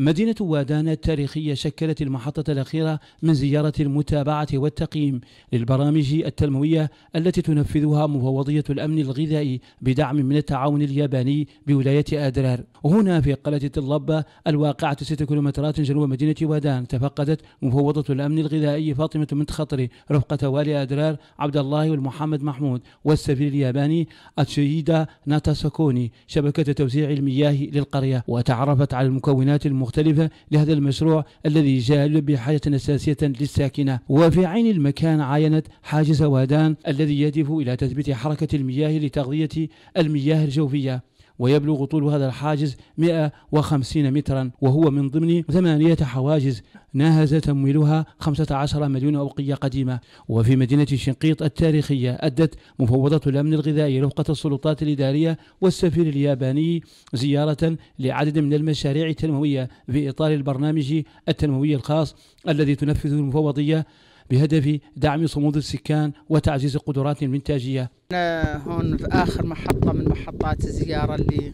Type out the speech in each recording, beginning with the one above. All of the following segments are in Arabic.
مدينة وادان التاريخية شكلت المحطة الأخيرة من زيارة المتابعة والتقييم للبرامج التنموية التي تنفذها مفوضية الأمن الغذائي بدعم من التعاون الياباني بولاية أدرار هنا في قلعة الطلابة الواقعة 6 كيلومترات جنوب مدينة وادان تفقدت مفوضة الأمن الغذائي فاطمة بنت خطري رفقة والي أدرار عبد الله والمحمد محمود والسفير الياباني أتشيدا ناتاساكوني شبكة توزيع المياه للقرية وتعرفت على المكونات المغذية مختلفة لهذا المشروع الذي جعل بحاجة أساسية للساكنة وفي عين المكان عاينت حاجز ودان الذي يهدف إلى تثبيت حركة المياه لتغذية المياه الجوفية ويبلغ طول هذا الحاجز 150 مترا وهو من ضمن ثمانية حواجز ناهز تمويلها 15 مليون أوقية قديمة وفي مدينة شنقيط التاريخية أدت مفوضة الأمن الغذائي رفقة السلطات الإدارية والسفير الياباني زيارة لعدد من المشاريع التنموية في إطار البرنامج التنموي الخاص الذي تنفذه المفوضية بهدف دعم صمود السكان وتعزيز قدرات الانتاجية أنا هون في آخر محطة من محطات الزيارة اللي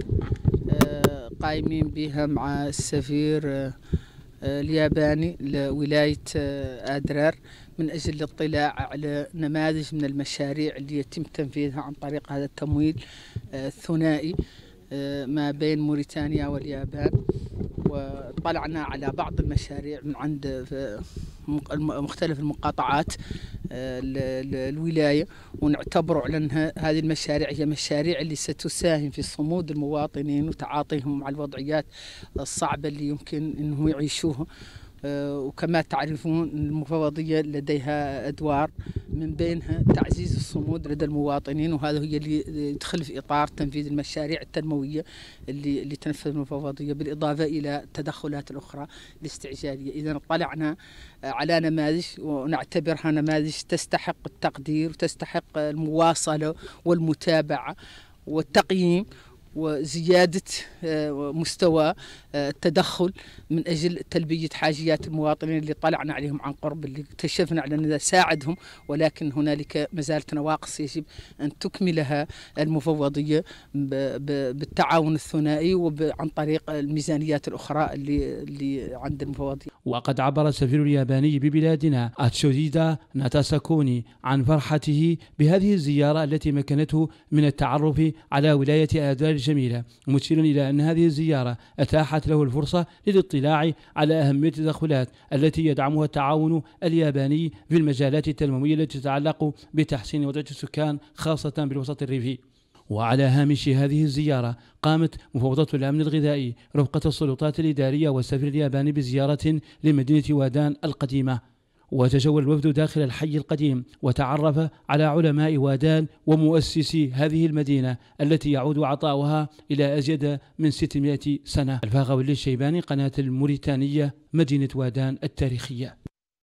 آه، قايمين بها مع السفير آه، آه، الياباني لولاية أدرار من أجل الاطلاع على نماذج من المشاريع اللي يتم تنفيذها عن طريق هذا التمويل الثنائي ما بين موريتانيا واليابان وطلعنا على بعض المشاريع من عند آه، مختلف المقاطعات الولاية آه، ونعتبر على هذه المشاريع هي مشاريع اللي ستساهم في صمود المواطنين وتعاطيهم مع الوضعيات الصعبة اللي يمكن أنهم يعيشوها آه، وكما تعرفون المفوضية لديها أدوار من بينها تعزيز الصمود لدى المواطنين وهذا هي اللي يدخل في إطار تنفيذ المشاريع التنموية اللي, اللي تنفذ المفوضية بالإضافة إلى التدخلات الأخرى الاستعجالية إذا طلعنا على نماذج ونعتبرها نماذج تستحق التقدير وتستحق المواصلة والمتابعة والتقييم وزيادة آه، مستوى آه، التدخل من أجل تلبية حاجيات المواطنين اللي طلعنا عليهم عن قرب اللي اكتشفنا على أنه ساعدهم ولكن هنالك ما زالت نواقص يجب أن تكملها المفوضية بالتعاون الثنائي وعن طريق الميزانيات الأخرى اللي, اللي عند المفوضية وقد عبر السفير الياباني ببلادنا أتسوديدا ناتاساكوني عن فرحته بهذه الزيارة التي مكنته من التعرف على ولاية آدار الجميلة مشيرا إلى أن هذه الزيارة أتاحت له الفرصة للاطلاع على أهمية التدخلات التي يدعمها التعاون الياباني في المجالات التنموية التي تتعلق بتحسين وضع السكان خاصة بالوسط الريفي وعلى هامش هذه الزيارة قامت مفوضة الأمن الغذائي رفقة السلطات الإدارية والسفير الياباني بزيارة لمدينة وادان القديمة وتجول الوفد داخل الحي القديم وتعرف على علماء وادان ومؤسسي هذه المدينة التي يعود عطاؤها إلى أزيد من 600 سنة الفاغوي الشيباني قناة الموريتانية مدينة وادان التاريخية